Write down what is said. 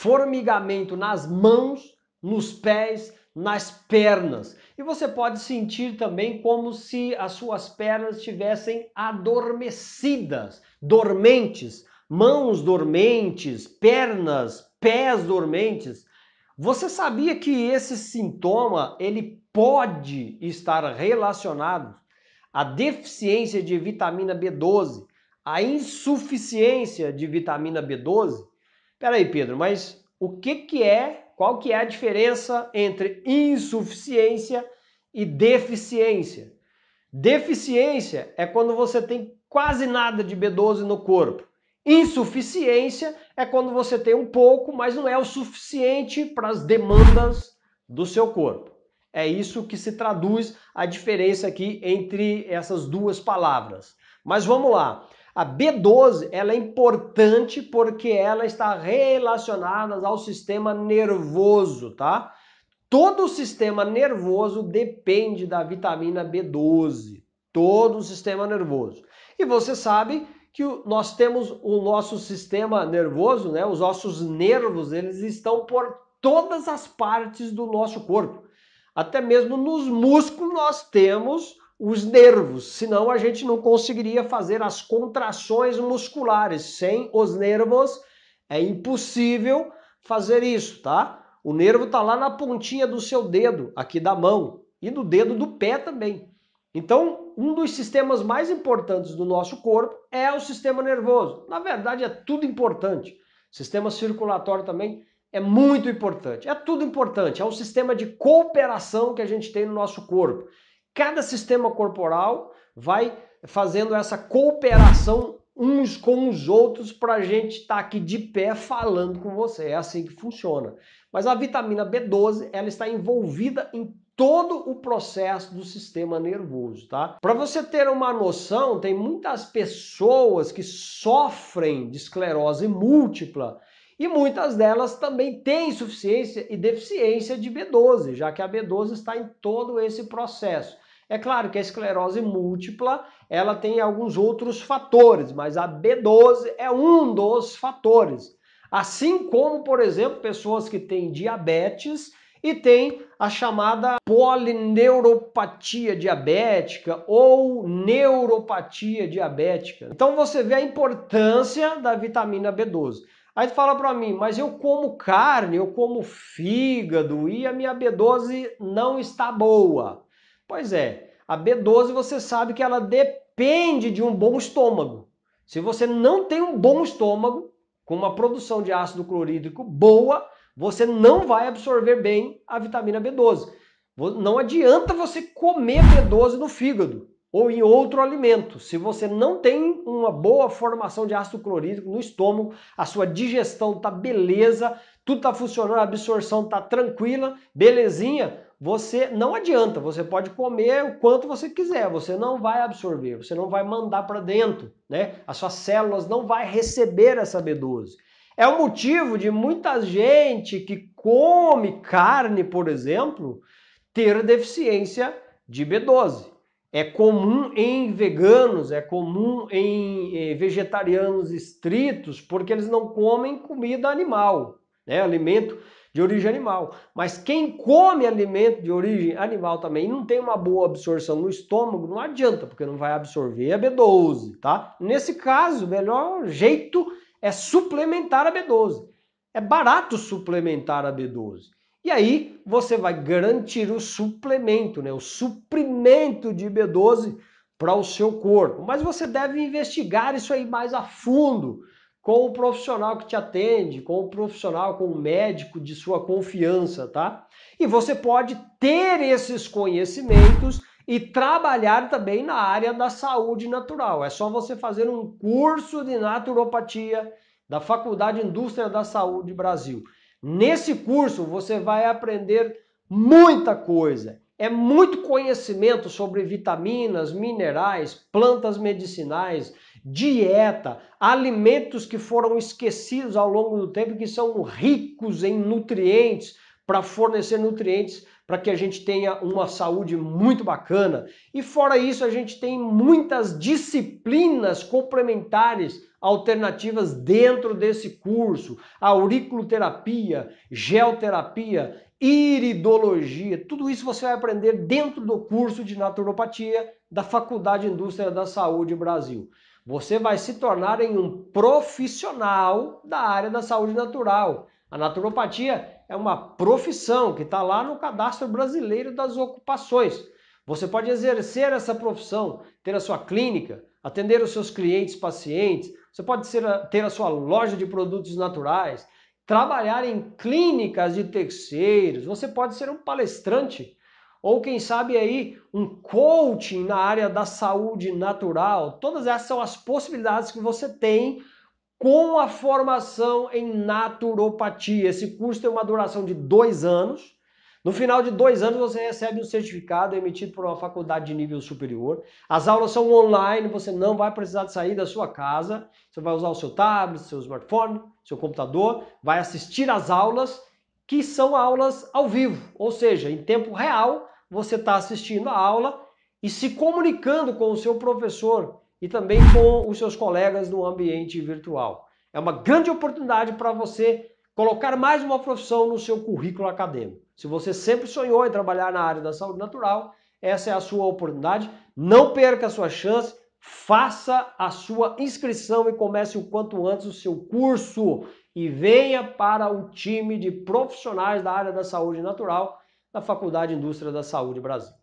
formigamento nas mãos, nos pés, nas pernas. E você pode sentir também como se as suas pernas estivessem adormecidas, dormentes, mãos dormentes, pernas, pés dormentes. Você sabia que esse sintoma ele pode estar relacionado à deficiência de vitamina B12, à insuficiência de vitamina B12? Peraí, Pedro, mas o que, que é, qual que é a diferença entre insuficiência e deficiência? Deficiência é quando você tem quase nada de B12 no corpo. Insuficiência é quando você tem um pouco, mas não é o suficiente para as demandas do seu corpo. É isso que se traduz a diferença aqui entre essas duas palavras. Mas vamos lá. A B12 ela é importante porque ela está relacionada ao sistema nervoso, tá? Todo o sistema nervoso depende da vitamina B12. Todo o sistema nervoso. E você sabe que nós temos o nosso sistema nervoso, né? Os nossos nervos, eles estão por todas as partes do nosso corpo. Até mesmo nos músculos nós temos os nervos, senão a gente não conseguiria fazer as contrações musculares. Sem os nervos é impossível fazer isso, tá? O nervo tá lá na pontinha do seu dedo, aqui da mão, e do dedo do pé também. Então, um dos sistemas mais importantes do nosso corpo é o sistema nervoso. Na verdade, é tudo importante. O sistema circulatório também é muito importante. É tudo importante. É um sistema de cooperação que a gente tem no nosso corpo. Cada sistema corporal vai fazendo essa cooperação uns com os outros para a gente estar tá aqui de pé falando com você. É assim que funciona. Mas a vitamina B12, ela está envolvida em todo o processo do sistema nervoso, tá? Para você ter uma noção, tem muitas pessoas que sofrem de esclerose múltipla e muitas delas também têm insuficiência e deficiência de B12, já que a B12 está em todo esse processo. É claro que a esclerose múltipla, ela tem alguns outros fatores, mas a B12 é um dos fatores. Assim como, por exemplo, pessoas que têm diabetes e têm a chamada polineuropatia diabética ou neuropatia diabética. Então você vê a importância da vitamina B12. Aí tu fala para mim, mas eu como carne, eu como fígado e a minha B12 não está boa. Pois é, a B12 você sabe que ela depende de um bom estômago. Se você não tem um bom estômago, com uma produção de ácido clorídrico boa, você não vai absorver bem a vitamina B12. Não adianta você comer B12 no fígado ou em outro alimento. Se você não tem uma boa formação de ácido clorídrico no estômago, a sua digestão está beleza, tudo está funcionando, a absorção está tranquila, belezinha, você não adianta, você pode comer o quanto você quiser, você não vai absorver, você não vai mandar para dentro, né? As suas células não vai receber essa B12. É o motivo de muita gente que come carne, por exemplo, ter deficiência de B12. É comum em veganos, é comum em eh, vegetarianos estritos, porque eles não comem comida animal, né? Alimento de origem animal. Mas quem come alimento de origem animal também e não tem uma boa absorção no estômago, não adianta, porque não vai absorver a B12, tá? Nesse caso, o melhor jeito é suplementar a B12. É barato suplementar a B12. E aí você vai garantir o suplemento, né? O suprimento de B12 para o seu corpo. Mas você deve investigar isso aí mais a fundo com o profissional que te atende, com o profissional, com o médico de sua confiança, tá? E você pode ter esses conhecimentos e trabalhar também na área da saúde natural. É só você fazer um curso de naturopatia da Faculdade Indústria da Saúde Brasil. Nesse curso você vai aprender muita coisa. É muito conhecimento sobre vitaminas, minerais, plantas medicinais, dieta, alimentos que foram esquecidos ao longo do tempo que são ricos em nutrientes para fornecer nutrientes para que a gente tenha uma saúde muito bacana. E fora isso, a gente tem muitas disciplinas complementares alternativas dentro desse curso: auriculoterapia, geoterapia, iridologia. Tudo isso você vai aprender dentro do curso de naturopatia da Faculdade de Indústria da Saúde Brasil. Você vai se tornar em um profissional da área da saúde natural. A naturopatia é uma profissão que está lá no cadastro brasileiro das ocupações. Você pode exercer essa profissão, ter a sua clínica, atender os seus clientes, pacientes. Você pode ser, ter a sua loja de produtos naturais, trabalhar em clínicas de terceiros. Você pode ser um palestrante ou quem sabe aí um coaching na área da saúde natural. Todas essas são as possibilidades que você tem com a formação em naturopatia. Esse curso tem uma duração de dois anos. No final de dois anos, você recebe um certificado emitido por uma faculdade de nível superior. As aulas são online, você não vai precisar de sair da sua casa. Você vai usar o seu tablet, seu smartphone, seu computador, vai assistir às aulas, que são aulas ao vivo, ou seja, em tempo real, você está assistindo a aula e se comunicando com o seu professor e também com os seus colegas no ambiente virtual. É uma grande oportunidade para você colocar mais uma profissão no seu currículo acadêmico. Se você sempre sonhou em trabalhar na área da saúde natural, essa é a sua oportunidade. Não perca a sua chance, faça a sua inscrição e comece o quanto antes o seu curso e venha para o time de profissionais da área da saúde natural da Faculdade Indústria da Saúde Brasil.